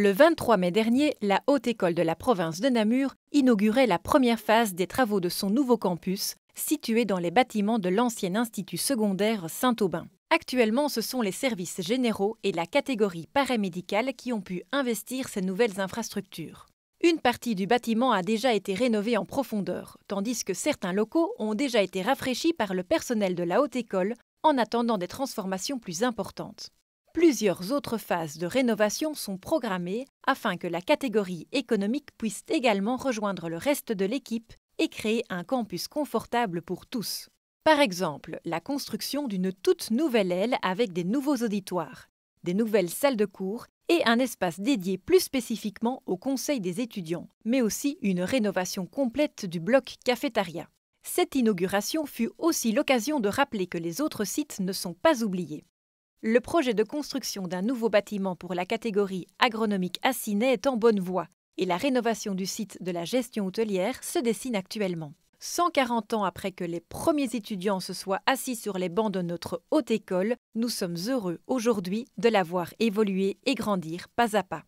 Le 23 mai dernier, la Haute École de la province de Namur inaugurait la première phase des travaux de son nouveau campus, situé dans les bâtiments de l'ancien institut secondaire Saint-Aubin. Actuellement, ce sont les services généraux et la catégorie paramédicale qui ont pu investir ces nouvelles infrastructures. Une partie du bâtiment a déjà été rénovée en profondeur, tandis que certains locaux ont déjà été rafraîchis par le personnel de la haute école en attendant des transformations plus importantes. Plusieurs autres phases de rénovation sont programmées afin que la catégorie économique puisse également rejoindre le reste de l'équipe et créer un campus confortable pour tous. Par exemple, la construction d'une toute nouvelle aile avec des nouveaux auditoires, des nouvelles salles de cours et un espace dédié plus spécifiquement au conseil des étudiants, mais aussi une rénovation complète du bloc cafétaria. Cette inauguration fut aussi l'occasion de rappeler que les autres sites ne sont pas oubliés. Le projet de construction d'un nouveau bâtiment pour la catégorie agronomique assinée est en bonne voie et la rénovation du site de la gestion hôtelière se dessine actuellement. 140 ans après que les premiers étudiants se soient assis sur les bancs de notre haute école, nous sommes heureux aujourd'hui de la voir évoluer et grandir pas à pas.